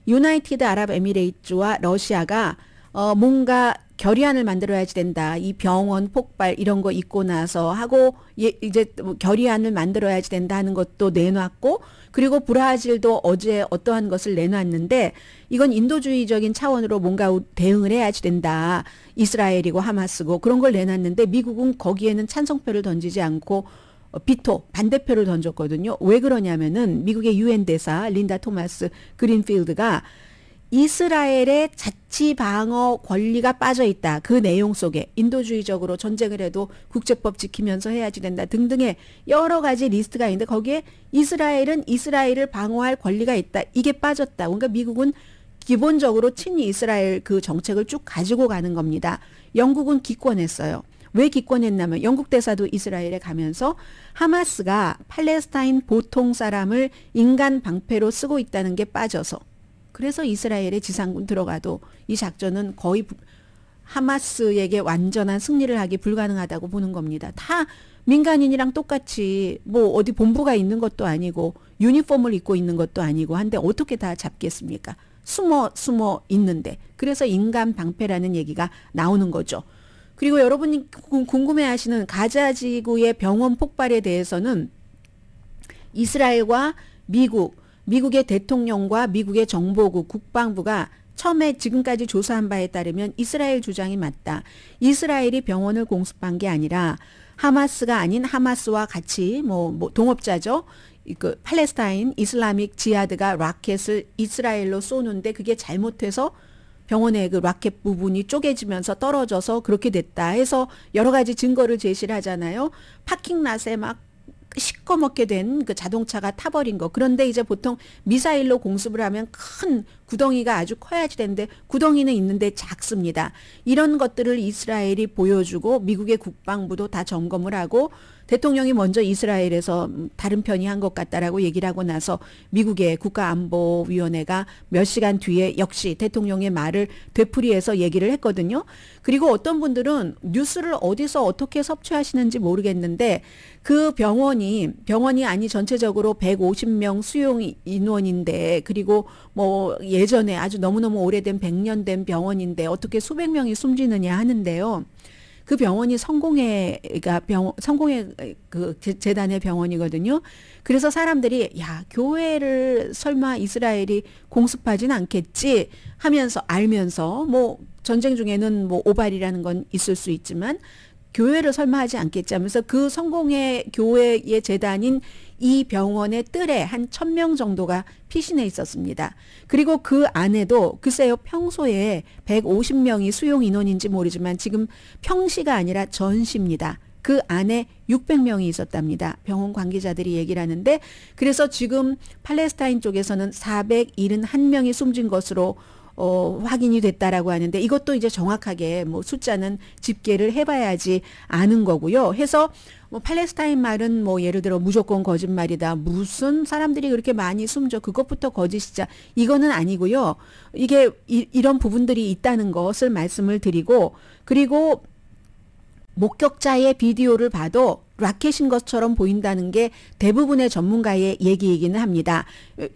유나이티드 아랍에미레이트와 러시아가 어 뭔가 결의안을 만들어야지 된다. 이 병원 폭발 이런 거 있고 나서 하고 예, 이제 뭐 결의안을 만들어야지 된다 하는 것도 내놨고 그리고 브라질도 어제 어떠한 것을 내놨는데 이건 인도주의적인 차원으로 뭔가 대응을 해야지 된다. 이스라엘이고 하마스고 그런 걸 내놨는데 미국은 거기에는 찬성표를 던지지 않고 어, 비토 반대표를 던졌거든요. 왜 그러냐면은 미국의 유엔 대사 린다 토마스 그린필드가 이스라엘의 자치 방어 권리가 빠져 있다. 그 내용 속에 인도주의적으로 전쟁을 해도 국제법 지키면서 해야지 된다 등등의 여러 가지 리스트가 있는데 거기에 이스라엘은 이스라엘을 방어할 권리가 있다. 이게 빠졌다. 그러니까 미국은 기본적으로 친이스라엘 그 정책을 쭉 가지고 가는 겁니다. 영국은 기권했어요. 왜 기권했냐면 영국 대사도 이스라엘에 가면서 하마스가 팔레스타인 보통 사람을 인간 방패로 쓰고 있다는 게 빠져서 그래서 이스라엘의 지상군 들어가도 이 작전은 거의 하마스에게 완전한 승리를 하기 불가능하다고 보는 겁니다. 다 민간인이랑 똑같이 뭐 어디 본부가 있는 것도 아니고 유니폼을 입고 있는 것도 아니고 한데 어떻게 다 잡겠습니까? 숨어 숨어 있는데 그래서 인간 방패라는 얘기가 나오는 거죠. 그리고 여러분이 궁금해하시는 가자 지구의 병원 폭발에 대해서는 이스라엘과 미국 미국의 대통령과 미국의 정보국 국방부가 처음에 지금까지 조사한 바에 따르면 이스라엘 주장이 맞다. 이스라엘이 병원을 공습한 게 아니라 하마스가 아닌 하마스와 같이 뭐, 뭐 동업자죠. 그 팔레스타인 이슬라믹 지하드가 라켓을 이스라엘로 쏘는데 그게 잘못해서 병원의 그 라켓 부분이 쪼개지면서 떨어져서 그렇게 됐다 해서 여러 가지 증거를 제시를 하잖아요. 파킹 낫에 막 시꺼멓게 된 그 자동차가 타버린 거. 그런데 이제 보통 미사일로 공습을 하면 큰 구덩이가 아주 커야지 되는데 구덩이는 있는데 작습니다. 이런 것들을 이스라엘이 보여주고 미국의 국방부도 다 점검을 하고 대통령이 먼저 이스라엘에서 다른 편이 한 것 같다라고 얘기를 하고 나서 미국의 국가안보위원회가 몇 시간 뒤에 역시 대통령의 말을 되풀이해서 얘기를 했거든요. 그리고 어떤 분들은 뉴스를 어디서 어떻게 섭취하시는지 모르겠는데 그 병원이 병원이 아니 전체적으로 150명 수용 인원인데 그리고 뭐 예전에 아주 너무너무 오래된 100년 된 병원인데 어떻게 수백 명이 숨지느냐 하는데요. 그 병원이 성공회가 그러니까 병 성공회 그 재단의 병원이거든요. 그래서 사람들이 야 교회를 설마 이스라엘이 공습하진 않겠지 하면서 알면서 뭐 전쟁 중에는 뭐 오발이라는 건 있을 수 있지만 교회를 설마하지 않겠지하면서그성공의 교회의 재단인 이 병원의 뜰에 한 천 명 정도가 피신해 있었습니다. 그리고 그 안에도 글쎄요 평소에 150명이 수용 인원인지 모르지만 지금 평시가 아니라 전시입니다. 그 안에 600명이 있었답니다. 병원 관계자들이 얘기를 하는데 그래서 지금 팔레스타인 쪽에서는 471명이 숨진 것으로 어, 확인이 됐다라고 하는데 이것도 이제 정확하게 뭐 숫자는 집계를 해봐야지 아는 거고요. 해서 뭐 팔레스타인 말은 뭐 예를 들어 무조건 거짓말이다. 무슨 사람들이 그렇게 많이 숨져. 그것부터 거짓이자. 이거는 아니고요. 이게 이, 이런 부분들이 있다는 것을 말씀을 드리고 그리고 목격자의 비디오를 봐도 라켓인 것처럼 보인다는 게 대부분의 전문가의 얘기이기는 합니다.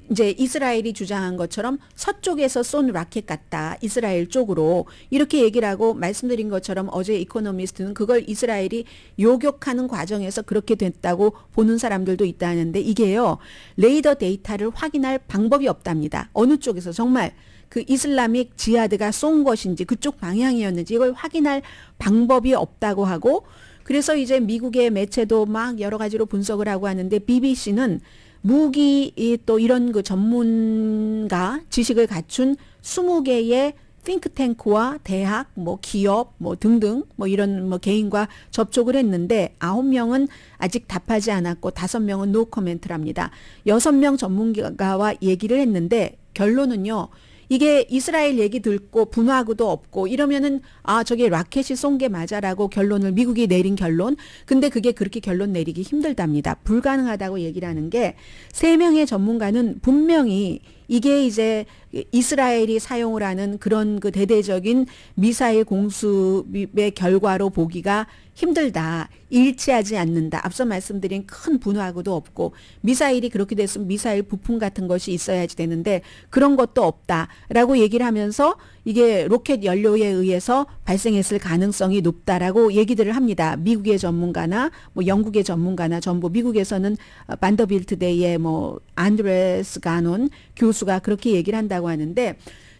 이제 이스라엘이 주장한 것처럼 서쪽에서 쏜 라켓 같다. 이스라엘 쪽으로 이렇게 얘기를 하고 말씀드린 것처럼 어제 이코노미스트는 그걸 이스라엘이 요격하는 과정에서 그렇게 됐다고 보는 사람들도 있다는데 이게요. 레이더 데이터를 확인할 방법이 없답니다. 어느 쪽에서 정말 그 이슬람익 지하드가 쏜 것인지 그쪽 방향이었는지 이걸 확인할 방법이 없다고 하고 그래서 이제 미국의 매체도 막 여러 가지로 분석을 하고 하는데 BBC는 무기 또 이런 그 전문가 지식을 갖춘 20개의 싱크탱크와 대학, 뭐 기업, 뭐 등등 뭐 이런 뭐 개인과 접촉을 했는데 아홉 명은 아직 답하지 않았고 다섯 명은 노 코멘트랍니다. 여섯 명 전문가와 얘기를 했는데 결론은요. 이게 이스라엘 얘기 듣고 분화구도 없고 이러면은 아 저게 라켓이 쏜 게 맞아라고 결론을 미국이 내린 결론 근데 그게 그렇게 결론 내리기 힘들답니다 불가능하다고 얘기를 하는 게 세 명의 전문가는 분명히 이게 이제 이스라엘이 사용을 하는 그런 그 대대적인 미사일 공습의 결과로 보기가 힘들다. 일치하지 않는다. 앞서 말씀드린 큰분화구도 없고 미사일이 그렇게 됐으면 미사일 부품 같은 것이 있어야지 되는데 그런 것도 없다라고 얘기를 하면서 이게 로켓 연료에 의해서 발생했을 가능성이 높다라고 얘기들을 합니다. 미국의 전문가나 뭐 영국의 전문가나 전부 미국에서는 어, 반더빌트 대의 뭐 안드레스 가논 교수가 그렇게 얘기를 한다고 하는데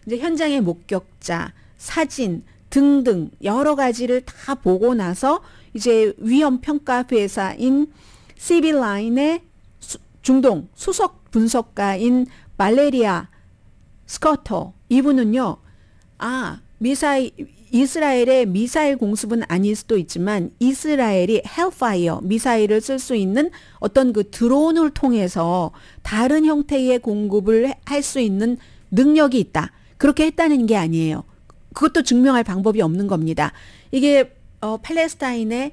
이제 현장의 목격자, 사진 등등 여러 가지를 다 보고 나서 이제 위험 평가 회사인 시빌라인의 중동 수석 분석가인 발레리아 스커터 이분은요 아, 미사일, 이스라엘의 미사일 공습은 아닐 수도 있지만 이스라엘이 헬파이어 미사일을 쓸 수 있는 어떤 그 드론을 통해서 다른 형태의 공급을 할 수 있는 능력이 있다. 그렇게 했다는 게 아니에요. 그것도 증명할 방법이 없는 겁니다. 이게 어, 팔레스타인의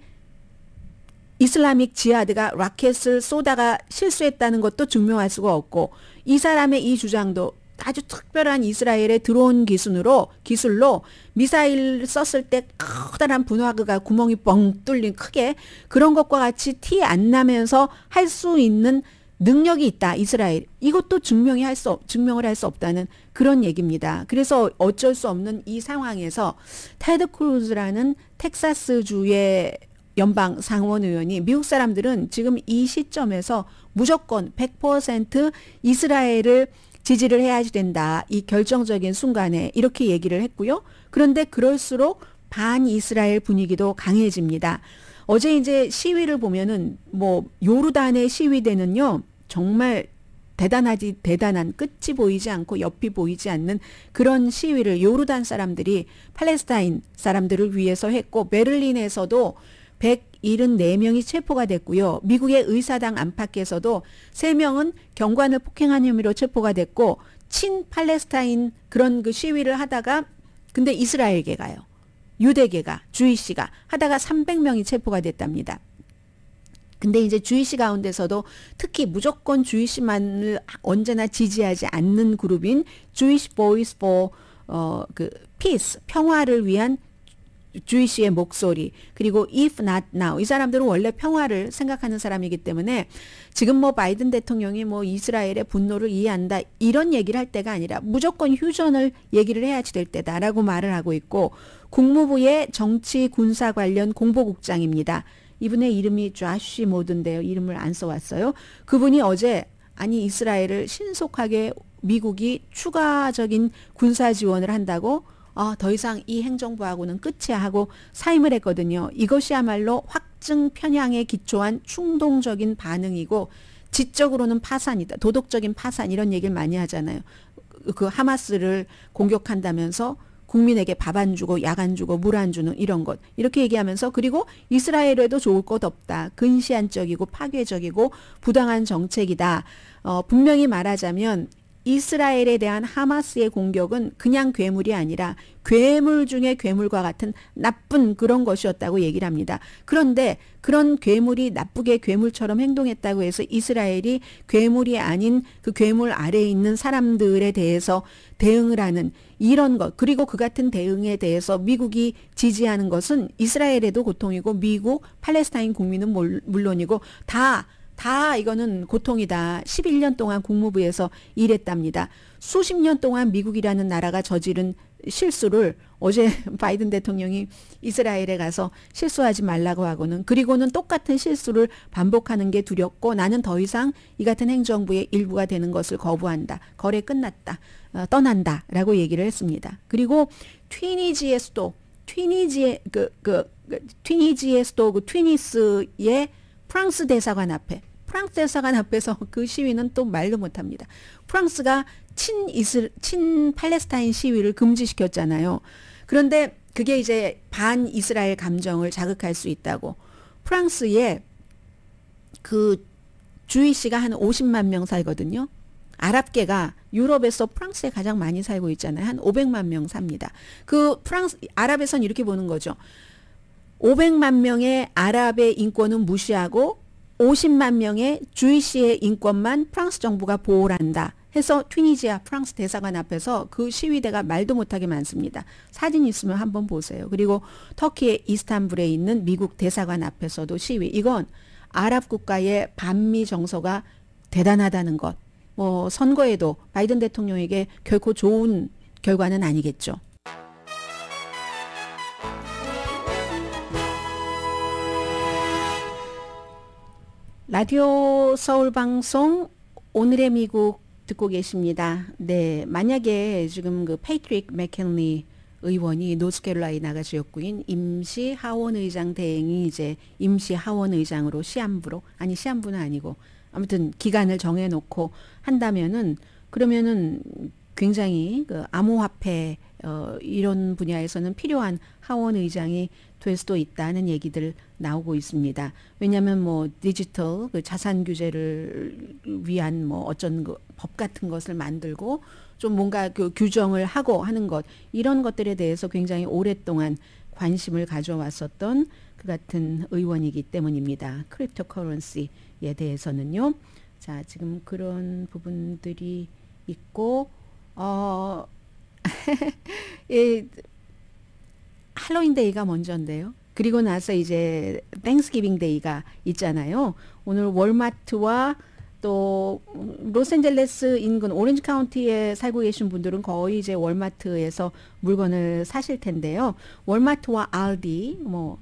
이슬라믹 지하드가 라켓을 쏘다가 실수했다는 것도 증명할 수가 없고 이 사람의 이 주장도 아주 특별한 이스라엘의 드론 기술로 기술로 미사일 썼을 때 커다란 분화구가 구멍이 뻥 뚫린 크게 그런 것과 같이 티 안 나면서 할 수 있는 능력이 있다 이스라엘 이것도 증명이 할 수 증명을 할 수 없다는 그런 얘기입니다. 그래서 어쩔 수 없는 이 상황에서 테드 크루즈라는 텍사스 주의 연방 상원 의원이 미국 사람들은 지금 이 시점에서 무조건 100% 이스라엘을 지지를 해야 된다. 이 결정적인 순간에 이렇게 얘기를 했고요. 그런데 그럴수록 반 이스라엘 분위기도 강해집니다. 어제 이제 시위를 보면은 뭐 요르단의 시위대는요. 정말 대단하지 대단한 끝이 보이지 않고 옆이 보이지 않는 그런 시위를 요르단 사람들이 팔레스타인 사람들을 위해서 했고 베를린에서도 100 74명이 체포가 됐고요. 미국의 의사당 안팎에서도 3명은 경관을 폭행한 혐의로 체포가 됐고 친 팔레스타인 그런 그 시위를 하다가 근데 이스라엘계 가요. 유대계가 주이씨가 하다가 300명이 체포가 됐답니다. 근데 이제 주이씨 가운데서도 특히 무조건 주이씨만을 언제나 지지하지 않는 그룹인 주이시 보이스 포 어 그 피스 평화를 위한 주이 씨의 목소리 그리고 if not now 이 사람들은 원래 평화를 생각하는 사람이기 때문에 지금 뭐 바이든 대통령이 뭐 이스라엘의 분노를 이해한다 이런 얘기를 할 때가 아니라 무조건 휴전을 얘기를 해야지 될 때다라고 말을 하고 있고 국무부의 정치 군사 관련 공보국장입니다. 이분의 이름이 좌쉬 모든데요. 이름을 안 써왔어요. 그분이 어제 아니 이스라엘을 신속하게 미국이 추가적인 군사 지원을 한다고 어, 더 이상 이 행정부하고는 끝이야 하고 사임을 했거든요. 이것이야말로 확증 편향에 기초한 충동적인 반응이고 지적으로는 파산이다. 도덕적인 파산 이런 얘기를 많이 하잖아요. 그, 그 하마스를 공격한다면서 국민에게 밥 안 주고 약안 주고 물 안 주는 이런 것 이렇게 얘기하면서 그리고 이스라엘에도 좋을 것 없다 근시안적이고 파괴적이고 부당한 정책이다 어, 분명히 말하자면 이스라엘에 대한 하마스의 공격은 그냥 괴물이 아니라 괴물 중에 괴물과 같은 나쁜 그런 것이었다고 얘기를 합니다. 그런데 그런 괴물이 나쁘게 괴물처럼 행동했다고 해서 이스라엘이 괴물이 아닌 그 괴물 아래에 있는 사람들에 대해서 대응을 하는 이런 것 그리고 그 같은 대응에 대해서 미국이 지지하는 것은 이스라엘에도 고통이고 미국 팔레스타인 국민은 물론이고 다다 이거는 고통이다. 11년 동안 국무부에서 일했답니다. 수십 년 동안 미국이라는 나라가 저지른 실수를 어제 [laughs] 바이든 대통령이 이스라엘에 가서 실수하지 말라고 하고는 그리고는 똑같은 실수를 반복하는 게 두렵고 나는 더 이상 이 같은 행정부의 일부가 되는 것을 거부한다. 거래 끝났다. 어, 떠난다. 라고 얘기를 했습니다. 그리고 튀니지의 수도, 튀니지의 그, 그, 그 튀니지의 수도, 그 튀니스의 프랑스 대사관 앞에 프랑스에서 간 앞에서 그 시위는 또 말도 못합니다. 프랑스가 친이슬 친 팔레스타인 시위를 금지시켰잖아요. 그런데 그게 이제 반 이스라엘 감정을 자극할 수 있다고 프랑스의그주위씨가한 50만 명 살거든요. 아랍계가 유럽에서 프랑스에 가장 많이 살고 있잖아요. 한 500만 명 삽니다. 그 프랑스 아랍에선 이렇게 보는 거죠. 500만 명의 아랍의 인권은 무시하고 50만 명의 주이시의 인권만 프랑스 정부가 보호를 한다. 해서 튀니지아 프랑스 대사관 앞에서 그 시위대가 말도 못하게 많습니다. 사진 있으면 한번 보세요. 그리고 터키의 이스탄불에 있는 미국 대사관 앞에서도 시위. 이건 아랍 국가의 반미 정서가 대단하다는 것. 뭐 선거에도 바이든 대통령에게 결코 좋은 결과는 아니겠죠. 라디오 서울 방송 오늘의 미국 듣고 계십니다. 네, 만약에 지금 그 페이트릭 맥켄리 의원이 노스캐롤라이나가 지역구인 임시 하원 의장 대행이 이제 임시 하원 의장으로 시한부로 아니 시한부는 아니고 아무튼 기간을 정해 놓고 한다면은 그러면은 굉장히 그 암호화폐 어 이런 분야에서는 필요한 하원 의장이 될 수도 있다는 얘기들 나오고 있습니다. 왜냐하면 뭐 디지털 그 자산 규제를 위한 뭐 어쩐 그법 같은 것을 만들고 좀 뭔가 그 규정을 하고 하는 것 이런 것들에 대해서 굉장히 오랫동안 관심을 가져왔었던 그 같은 의원이기 때문입니다. 크립토 커런시에 대해서는요. 자, 지금 그런 부분들이 있고 어 예, [laughs] 할로윈데이가 먼저인데요. 그리고 나서 이제 땡스기빙 데이가 있잖아요. 오늘 월마트와 또 로스앤젤레스 인근 오렌지 카운티에 살고 계신 분들은 거의 이제 월마트에서 물건을 사실 텐데요. 월마트와 알디 뭐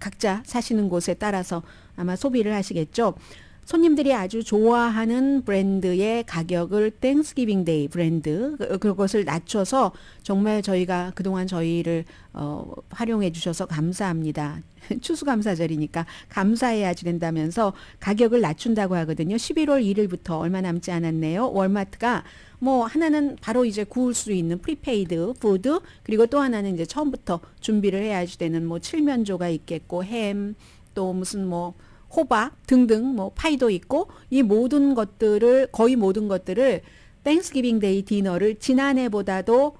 각자 사시는 곳에 따라서 아마 소비를 하시겠죠. 손님들이 아주 좋아하는 브랜드의 가격을 땡스기빙 데이 브랜드 그, 그것을 낮춰서 정말 저희가 그동안 저희를 어, 활용해 주셔서 감사합니다. [laughs] 추수감사절이니까 감사해야지 된다면서 가격을 낮춘다고 하거든요. 11월 1일부터 얼마 남지 않았네요. 월마트가 뭐 하나는 바로 이제 구울 수 있는 프리페이드 푸드 그리고 또 하나는 이제 처음부터 준비를 해야지 되는 뭐 칠면조가 있겠고 햄 또 무슨 뭐 호박 등등 뭐 파이도 있고 이 모든 것들을 거의 모든 것들을 땡스기빙 데이 디너를 지난해보다도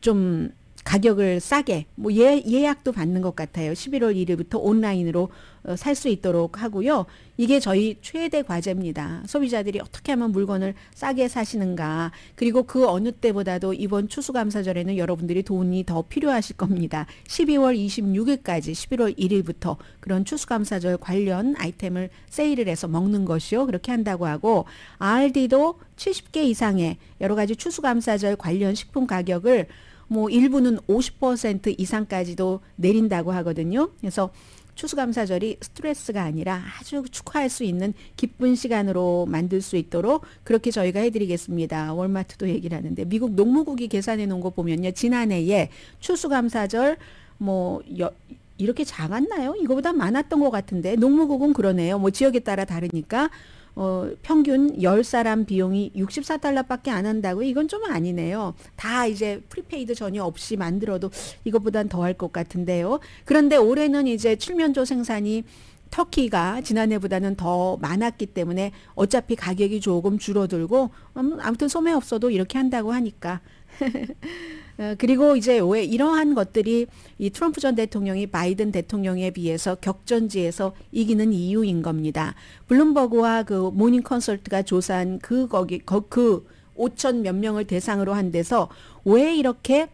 좀 가격을 싸게 뭐 예, 예약도 받는 것 같아요. 11월 1일부터 온라인으로 어, 살수 있도록 하고요. 이게 저희 최대 과제입니다. 소비자들이 어떻게 하면 물건을 싸게 사시는가. 그리고 그 어느 때보다도 이번 추수감사절에는 여러분들이 돈이 더 필요하실 겁니다. 12월 26일까지 11월 1일부터 그런 추수감사절 관련 아이템을 세일을 해서 먹는 것이요. 그렇게 한다고 하고 RD도 70개 이상의 여러 가지 추수감사절 관련 식품 가격을 뭐 일부는 50% 이상까지도 내린다고 하거든요. 그래서 추수감사절이 스트레스가 아니라 아주 축하할 수 있는 기쁜 시간으로 만들 수 있도록 그렇게 저희가 해드리겠습니다. 월마트도 얘기를 하는데 미국 농무국이 계산해 놓은 거 보면요. 지난해에 추수감사절 뭐 여, 이렇게 작았나요? 이거보다 많았던 것 같은데 농무국은 그러네요. 뭐 지역에 따라 다르니까 어, 평균 열사람 비용이 64달러밖에 안 한다고 이건 좀 아니네요. 다 이제 프리페이드 전혀 없이 만들어도 이것보단 더 할 것 같은데요. 그런데 올해는 이제 출면조 생산이 터키가 지난해보다는 더 많았기 때문에 어차피 가격이 조금 줄어들고 음, 아무튼 소매 없어도 이렇게 한다고 하니까 [laughs] 어, 그리고 이제 왜 이러한 것들이 이 트럼프 전 대통령이 바이든 대통령에 비해서 격전지에서 이기는 이유인 겁니다. 블룸버그와 그 모닝 컨설트가 조사한 그 거기 그 5천 몇 명을 대상으로 한 데서 왜 이렇게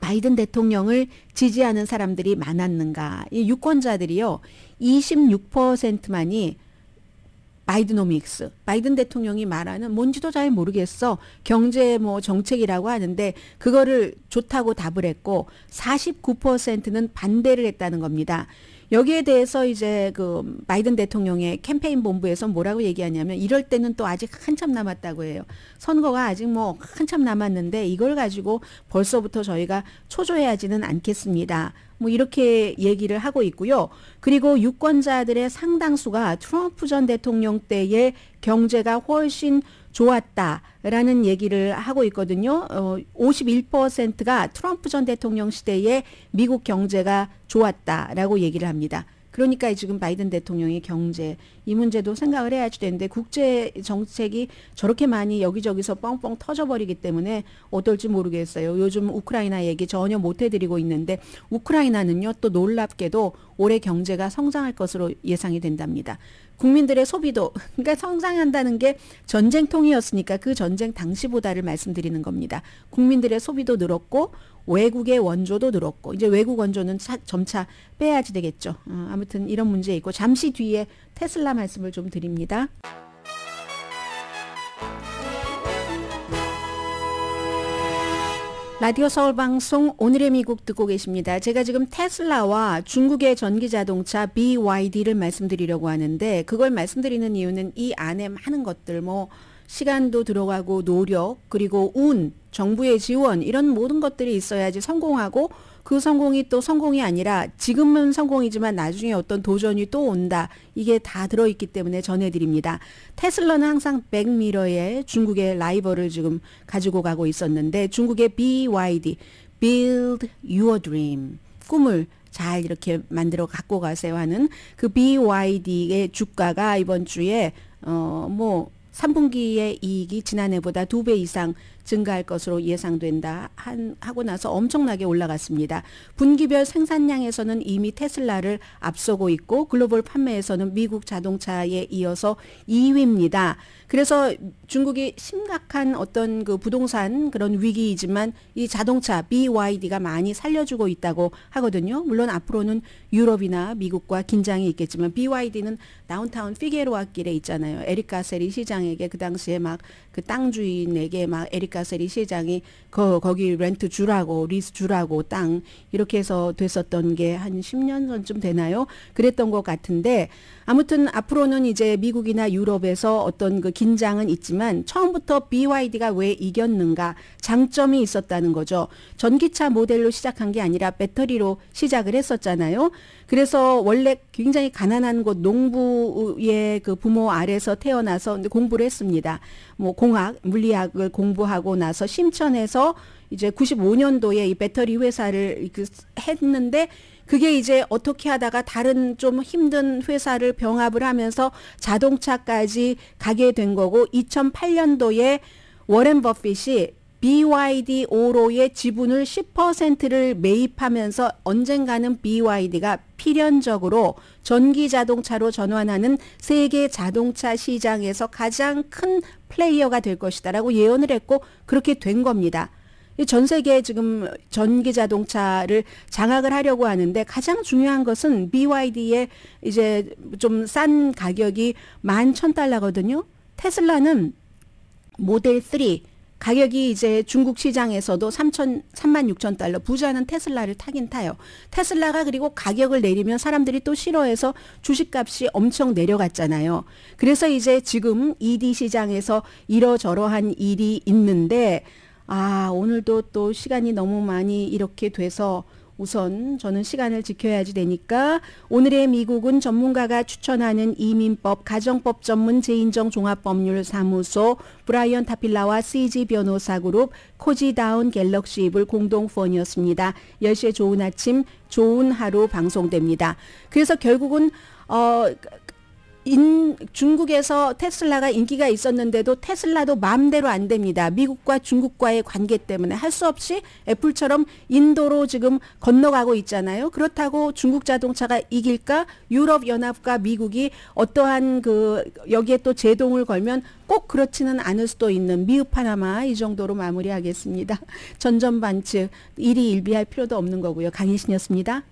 바이든 대통령을 지지하는 사람들이 많았는가? 이 유권자들이요. 26%만이 바이드노믹스, 바이든 대통령이 말하는 뭔지도 잘 모르겠어. 경제 뭐 정책이라고 하는데 그거를 좋다고 답을 했고 49%는 반대를 했다는 겁니다. 여기에 대해서 이제 그 바이든 대통령의 캠페인 본부에서 뭐라고 얘기하냐면 이럴 때는 또 아직 한참 남았다고 해요. 선거가 아직 뭐 한참 남았는데 이걸 가지고 벌써부터 저희가 초조해하지는 않겠습니다. 뭐 이렇게 얘기를 하고 있고요. 그리고 유권자들의 상당수가 트럼프 전 대통령 때의 경제가 훨씬 좋았다라는 얘기를 하고 있거든요. 어, 51%가 트럼프 전 대통령 시대에 미국 경제가 좋았다라고 얘기를 합니다. 그러니까 지금 바이든 대통령이 경제 이 문제도 생각을 해야지 되는데 국제 정책이 저렇게 많이 여기저기서 뻥뻥 터져버리기 때문에 어떨지 모르겠어요. 요즘 우크라이나 얘기 전혀 못 해드리고 있는데 우크라이나는요 또 놀랍게도 올해 경제가 성장할 것으로 예상이 된답니다. 국민들의 소비도 그러니까 성장한다는 게 전쟁통이었으니까 그 전쟁 당시보다를 말씀드리는 겁니다. 국민들의 소비도 늘었고 외국의 원조도 늘었고 이제 외국 원조는 차, 점차 빼야지 되겠죠. 어, 아무튼 이런 문제 있고 잠시 뒤에 테슬라 말씀을 좀 드립니다. 라디오 서울 방송 오늘의 미국 듣고 계십니다. 제가 지금 테슬라와 중국의 전기 자동차 BYD를 말씀드리려고 하는데 그걸 말씀드리는 이유는 이 안에 많은 것들 뭐 시간도 들어가고 노력 그리고 운 정부의 지원 이런 모든 것들이 있어야지 성공하고 그 성공이 또 성공이 아니라 지금은 성공이지만 나중에 어떤 도전이 또 온다. 이게 다 들어있기 때문에 전해드립니다. 테슬라는 항상 백미러에 중국의 라이벌을 지금 가지고 가고 있었는데 중국의 BYD, Build Your Dream. 꿈을 잘 이렇게 만들어 갖고 가세요 하는 그 BYD의 주가가 이번 주에 어, 뭐, 3분기의 이익이 지난해보다 2배 이상 증가할 것으로 예상된다 한, 하고 나서 엄청나게 올라갔습니다. 분기별 생산량에서는 이미 테슬라를 앞서고 있고 글로벌 판매에서는 미국 자동차에 이어서 2위입니다. 그래서 중국이 심각한 어떤 그 부동산 그런 위기이지만 이 자동차 BYD가 많이 살려주고 있다고 하거든요. 물론 앞으로는 유럽이나 미국과 긴장이 있겠지만 BYD는 다운타운 피게로아 길에 있잖아요. 에리카세리 시장에게 그 당시에 막 그 땅 주인에게 막에리카세리 시장이 거, 거기 렌트 주라고 리스 주라고 땅 이렇게 해서 됐었던 게 한 10년 전쯤 되나요? 그랬던 것 같은데 아무튼 앞으로는 이제 미국이나 유럽에서 어떤 그 긴장은 있지만 처음부터 BYD가 왜 이겼는가 장점이 있었다는 거죠. 전기차 모델로 시작한 게 아니라 배터리로 시작을 했었잖아요. 그래서 원래 굉장히 가난한 곳 농부의 그 부모 아래서 태어나서 공부를 했습니다. 뭐 공학, 물리학을 공부하고 나서 심천에서 이제 95년도에 이 배터리 회사를 그 했는데 그게 이제 어떻게 하다가 다른 좀 힘든 회사를 병합을 하면서 자동차까지 가게 된 거고 2008년도에 워렌 버핏이 BYD오로의 지분을 10%를 매입하면서 언젠가는 BYD가 필연적으로 전기 자동차로 전환하는 세계 자동차 시장에서 가장 큰 플레이어가 될 것이다라고 예언을 했고 그렇게 된 겁니다. 전 세계 에 지금 전기 자동차를 장악을 하려고 하는데 가장 중요한 것은 BYD의 이제 좀 싼 가격이 만 천달러거든요. 테슬라는 모델 3 가격이 이제 중국 시장에서도 3천, 3만 6천 달러. 부자는 테슬라를 타긴 타요. 테슬라가 그리고 가격을 내리면 사람들이 또 싫어해서 주식값이 엄청 내려갔잖아요. 그래서 이제 지금 ED 시장에서 이러저러한 일이 있는데 아, 오늘도 또 시간이 너무 많이 이렇게 돼서 우선 저는 시간을 지켜야지 되니까 오늘의 미국은 전문가가 추천하는 이민법 가정법 전문 재인정 종합법률 사무소 브라이언 타필라와 CG 변호사 그룹 코지다운 갤럭시 이블 공동 후원이었습니다. 10시에 좋은 아침 좋은 하루 방송됩니다. 그래서 결국은 어 인, 중국에서 테슬라가 인기가 있었는데도 테슬라도 마음대로 안 됩니다. 미국과 중국과의 관계 때문에 할 수 없이 애플처럼 인도로 지금 건너가고 있잖아요. 그렇다고 중국 자동차가 이길까? 유럽 연합과 미국이 어떠한 그 여기에 또 제동을 걸면 꼭 그렇지는 않을 수도 있는 미흡하나마 이 정도로 마무리하겠습니다. 전전반측 일희일비할 필요도 없는 거고요. 강희신이었습니다.